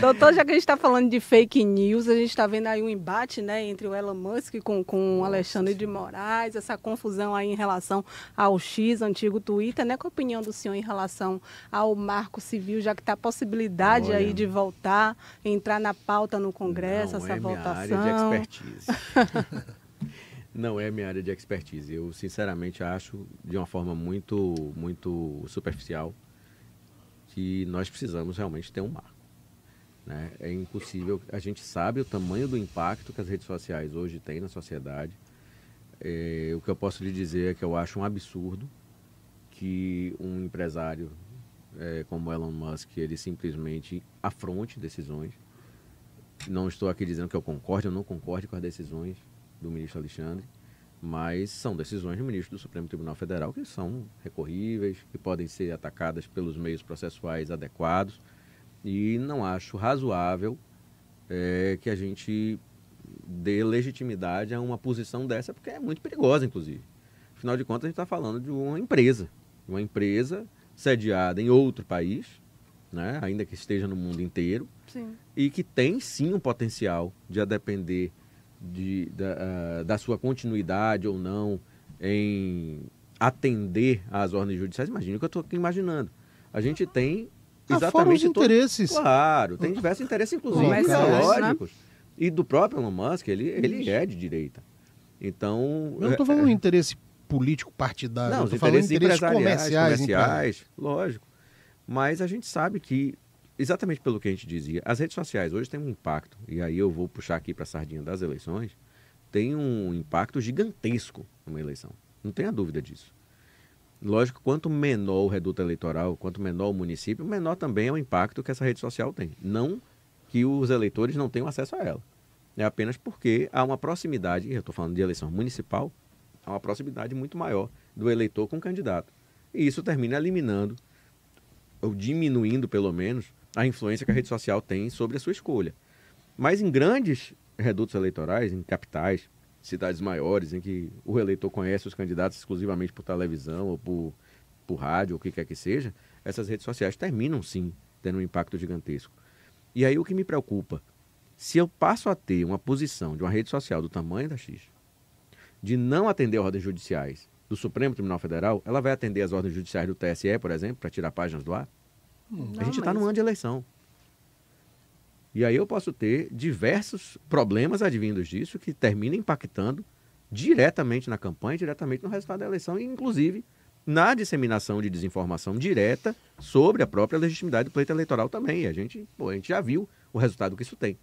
Doutor, já que a gente está falando de fake news, a gente está vendo aí um embate né, entre o Elon Musk com, com o Alexandre de Moraes, essa confusão aí em relação ao X, antigo Twitter, né? Qual a opinião do senhor em relação ao marco civil, já que está a possibilidade Olha, aí de voltar, entrar na pauta no Congresso, não essa é votação? Minha área de expertise. não é minha área de expertise. Eu, sinceramente, acho de uma forma muito, muito superficial que nós precisamos realmente ter um marco. Né? É impossível. A gente sabe o tamanho do impacto que as redes sociais hoje têm na sociedade. É, o que eu posso lhe dizer é que eu acho um absurdo que um empresário é, como Elon Musk ele simplesmente afronte decisões. Não estou aqui dizendo que eu concorde ou não concorde com as decisões do ministro Alexandre, mas são decisões do ministro do Supremo Tribunal Federal que são recorríveis, que podem ser atacadas pelos meios processuais adequados. E não acho razoável é, que a gente dê legitimidade a uma posição dessa, porque é muito perigosa, inclusive. Afinal de contas, a gente está falando de uma empresa, uma empresa sediada em outro país, né, ainda que esteja no mundo inteiro, sim. e que tem sim um potencial de a depender de, da, da sua continuidade ou não em atender às ordens judiciais. Imagina o que eu estou imaginando. A gente tem Exatamente. Ah, fora todo... interesses. Claro, tem diversos interesses, inclusive Mas, é, né? ideológicos. Né? E do próprio Elon Musk, ele, ele é de direita. Então. Eu não estou falando é... é. interesse político partidário, não, estou falando interesses comerciais. comerciais lógico. Mas a gente sabe que, exatamente pelo que a gente dizia, as redes sociais hoje têm um impacto, e aí eu vou puxar aqui para a sardinha das eleições, tem um impacto gigantesco numa eleição. Não tenha dúvida disso. Lógico, quanto menor o reduto eleitoral, quanto menor o município, menor também é o impacto que essa rede social tem. Não que os eleitores não tenham acesso a ela. É apenas porque há uma proximidade, eu estou falando de eleição municipal, há uma proximidade muito maior do eleitor com o candidato. E isso termina eliminando, ou diminuindo pelo menos, a influência que a rede social tem sobre a sua escolha. Mas em grandes redutos eleitorais, em capitais, cidades maiores, em que o eleitor conhece os candidatos exclusivamente por televisão ou por, por rádio, ou o que quer que seja, essas redes sociais terminam sim tendo um impacto gigantesco. E aí o que me preocupa, se eu passo a ter uma posição de uma rede social do tamanho da X, de não atender ordens judiciais do Supremo Tribunal Federal, ela vai atender as ordens judiciais do TSE, por exemplo, para tirar páginas do ar? Hum. Não, a gente está mas... no ano de eleição. E aí eu posso ter diversos problemas advindos disso que terminam impactando diretamente na campanha, diretamente no resultado da eleição, e inclusive na disseminação de desinformação direta sobre a própria legitimidade do pleito eleitoral também. E a gente, pô, a gente já viu o resultado que isso tem.